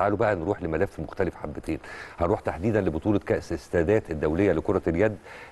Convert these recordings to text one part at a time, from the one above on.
تعالوا بقى نروح لملف مختلف حبتين هنروح تحديدا لبطوله كاس السادات الدوليه لكره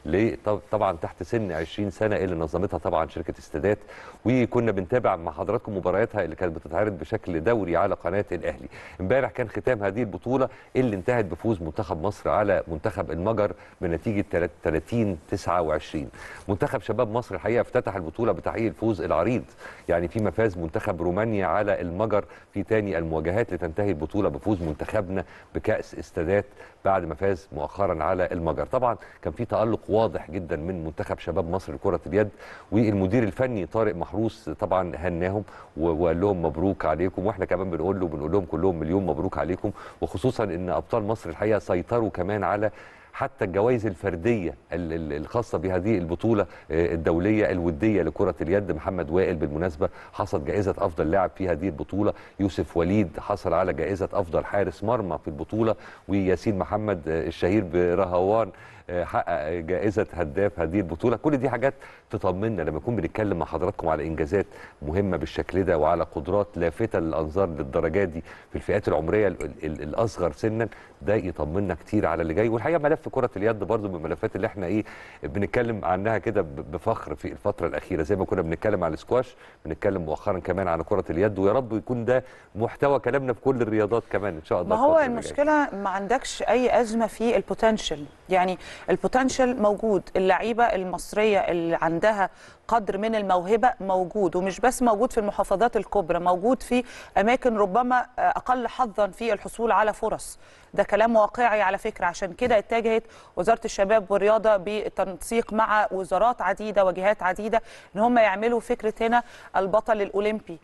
اليد طبعا تحت سن 20 سنه اللي نظمتها طبعا شركه السادات وكنا بنتابع مع حضراتكم مبارياتها اللي كانت بتتعرض بشكل دوري على قناه الاهلي امبارح كان ختام هذه البطوله اللي انتهت بفوز منتخب مصر على منتخب المجر بنتيجه 30 29 منتخب شباب مصر الحقيقه افتتح البطوله بتحقيق الفوز العريض يعني فيما فاز منتخب رومانيا على المجر في ثاني المواجهات لتنتهي البطوله نفوذ منتخبنا بكاس السادات بعد ما فاز مؤخرا على المجر طبعا كان في تالق واضح جدا من منتخب شباب مصر لكره اليد والمدير الفني طارق محروس طبعا هناهم وقال لهم مبروك عليكم واحنا كمان بنقول له بنقول لهم كلهم مليون مبروك عليكم وخصوصا ان ابطال مصر الحقيقه سيطروا كمان على حتى الجوائز الفرديه الخاصه بهذه البطوله آه، الدوليه الوديه لكره اليد محمد وائل بالمناسبه حصد جائزه افضل لاعب في هذه البطوله يوسف وليد حصل على جائزه افضل حارس مرمى في البطوله وياسين محمد آه، الشهير برهوان آه، حقق جائزه هداف هذه البطوله كل دي حاجات تطمنا لما نكون بنتكلم مع حضراتكم على انجازات مهمه بالشكل ده وعلى قدرات لافته للانظار للدرجات دي في الفئات العمريه الاصغر سنا ده يطمنا كتير على اللي جاي والحقيقه ملف كره اليد برضو من الملفات اللي احنا ايه بنتكلم عنها كده بفخر في الفتره الاخيره زي ما كنا بنتكلم على السكواش بنتكلم مؤخرا كمان على كره اليد ويا رب يكون ده محتوى كلامنا في كل الرياضات كمان ان شاء الله ما هو المشكله ما عندكش اي ازمه في البوتنشال يعني البوتنشال موجود اللعيبه المصريه اللي عندها قدر من الموهبه موجود ومش بس موجود في المحافظات الكبرى موجود في اماكن ربما اقل حظا في الحصول على فرص ده كلام واقعي على فكره عشان كده اتجهت وزاره الشباب والرياضه بالتنسيق مع وزارات عديده وجهات عديده ان هم يعملوا فكره هنا البطل الاولمبي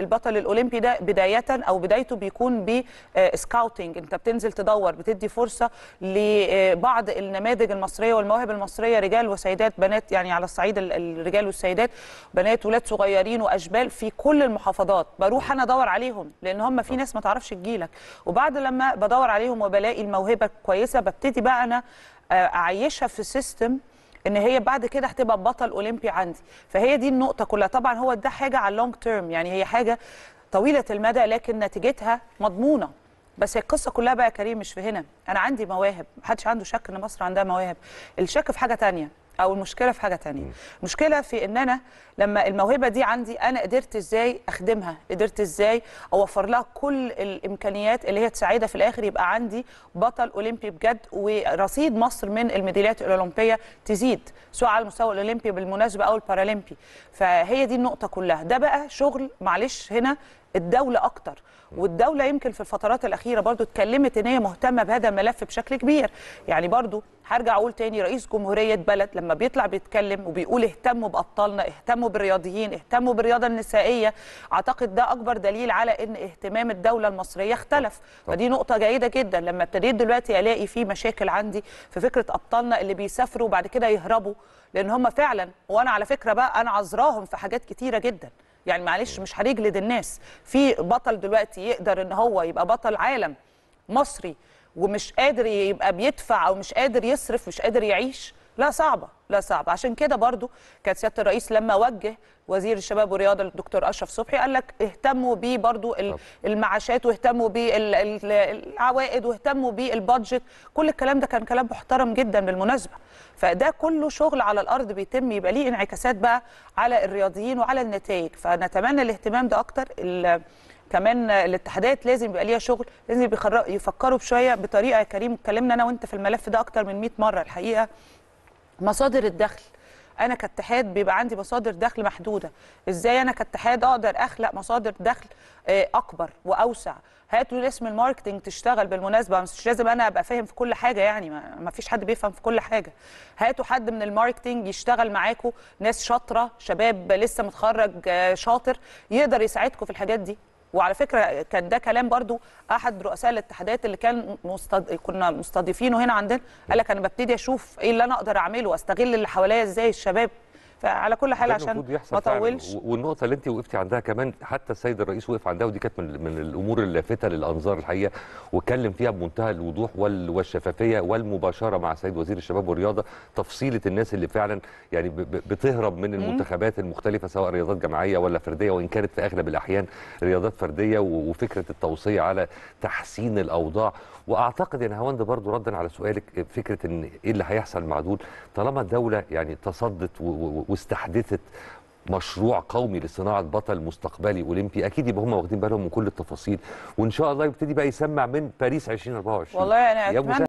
البطل, الاولمبي ده بدايه او بدايته بيكون بسكاوتنج آه، انت بتنزل تدور بتدي فرصه لبعض النماذج المصريه والمواهب المصريه رجال وسيدات بنات يعني على الصعيد الرجال الرجال والسيدات بنات ولاد صغيرين واشبال في كل المحافظات بروح انا ادور عليهم لان هم في ناس ما تعرفش تجيلك وبعد لما بدور عليهم وبلاقي الموهبه كويسه ببتدي بقى انا آه، اعيشها في سيستم ان هي بعد كده هتبقى بطل اولمبي عندي فهي دي النقطه كلها طبعا هو ده حاجه على اللونج تيرم يعني هي حاجه طويله المدى لكن نتيجتها مضمونه بس هي القصه كلها بقى كريم مش في هنا انا عندي مواهب محدش عنده شك ان مصر عندها مواهب الشك في حاجه ثانيه او المشكله في حاجه تانية المشكله في ان انا لما الموهبه دي عندي انا قدرت ازاي اخدمها قدرت ازاي اوفر لها كل الامكانيات اللي هي تساعدها في الاخر يبقى عندي بطل اولمبي بجد ورصيد مصر من الميداليات الاولمبيه تزيد سواء على المستوى الاولمبي بالمناسبه او البارالمبي فهي دي النقطه كلها ده بقى شغل معلش هنا الدوله اكتر والدوله يمكن في الفترات الاخيره برضو اتكلمت ان هي مهتمه بهذا الملف بشكل كبير يعني برضو هرجع اقول تاني رئيس جمهوريه بلد لما بيطلع بيتكلم وبيقول اهتموا بابطالنا اهتموا بالرياضيين اهتموا بالرياضه النسائيه اعتقد ده اكبر دليل على ان اهتمام الدوله المصريه اختلف فدي نقطه جيده جدا لما ابتديت دلوقتي الاقي في مشاكل عندي في فكره ابطالنا اللي بيسافروا وبعد كده يهربوا لان هم فعلا وانا على فكره بقى انا عذراهم في حاجات كتيره جدا يعني معلش مش هنجلد الناس في بطل دلوقتي يقدر ان هو يبقى بطل عالم مصري ومش قادر يبقى بيدفع او مش قادر يصرف مش قادر يعيش لا صعبه لا صعبه عشان كده برضو كانت سياده الرئيس لما وجه وزير الشباب والرياضه الدكتور اشرف صبحي قال لك اهتموا بيه برضو المعاشات واهتموا بالعوائد واهتموا بالبادجت كل الكلام ده كان كلام محترم جدا بالمناسبه فده كله شغل على الارض بيتم يبقى ليه انعكاسات بقى على الرياضيين وعلى النتائج فنتمنى الاهتمام ده اكتر كمان الاتحادات لازم يبقى ليها شغل لازم يفكروا بشويه بطريقه يا كريم اتكلمنا انا وانت في الملف ده اكتر من 100 مره الحقيقه مصادر الدخل انا كاتحاد بيبقى عندي مصادر دخل محدوده ازاي انا كاتحاد اقدر اخلق مصادر دخل آه، اكبر واوسع هاتوا لي اسم الماركتنج تشتغل بالمناسبه مش لازم انا ابقى فاهم في كل حاجه يعني ما فيش حد بيفهم في كل حاجه هاتوا حد من الماركتنج يشتغل معاكم ناس شاطره شباب لسه متخرج آه، شاطر يقدر يساعدكم في الحاجات دي وعلى فكره كان ده كلام برضو احد رؤساء الاتحادات اللي كان مستد... كنا مستضيفينه هنا عندنا قال لك انا ببتدي اشوف ايه اللي انا اقدر اعمله واستغل اللي حواليا ازاي الشباب فعلى كل حال عشان ما اطولش والنقطه اللي انت وقفتي عندها كمان حتى السيد الرئيس وقف عندها ودي كانت من, من الامور اللافته للانظار الحقيقه واتكلم فيها بمنتهى الوضوح والشفافيه والمباشره مع السيد وزير الشباب والرياضه تفصيله الناس اللي فعلا يعني بتهرب من المنتخبات المختلفه سواء رياضات جماعيه ولا فرديه وان كانت في اغلب الاحيان رياضات فرديه وفكره التوصيه على تحسين الاوضاع واعتقد يعني هواند برضو ردا على سؤالك فكره ان ايه اللي هيحصل مع دول طالما الدوله يعني تصدت واستحدثت مشروع قومي لصناعه بطل مستقبلي اولمبي اكيد يبقى هم واخدين بالهم من كل التفاصيل وان شاء الله يبتدي بقى يسمع من باريس 2024 والله انا اتمنى